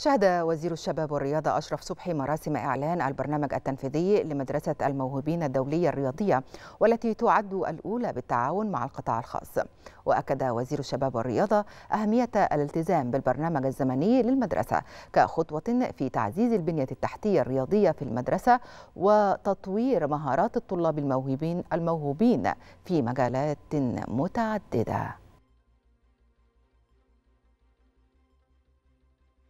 شهد وزير الشباب والرياضة أشرف صبحي مراسم إعلان البرنامج التنفيذي لمدرسة الموهوبين الدولية الرياضية والتي تعد الأولى بالتعاون مع القطاع الخاص وأكد وزير الشباب والرياضة أهمية الالتزام بالبرنامج الزمني للمدرسة كخطوة في تعزيز البنية التحتية الرياضية في المدرسة وتطوير مهارات الطلاب الموهوبين الموهوبين في مجالات متعددة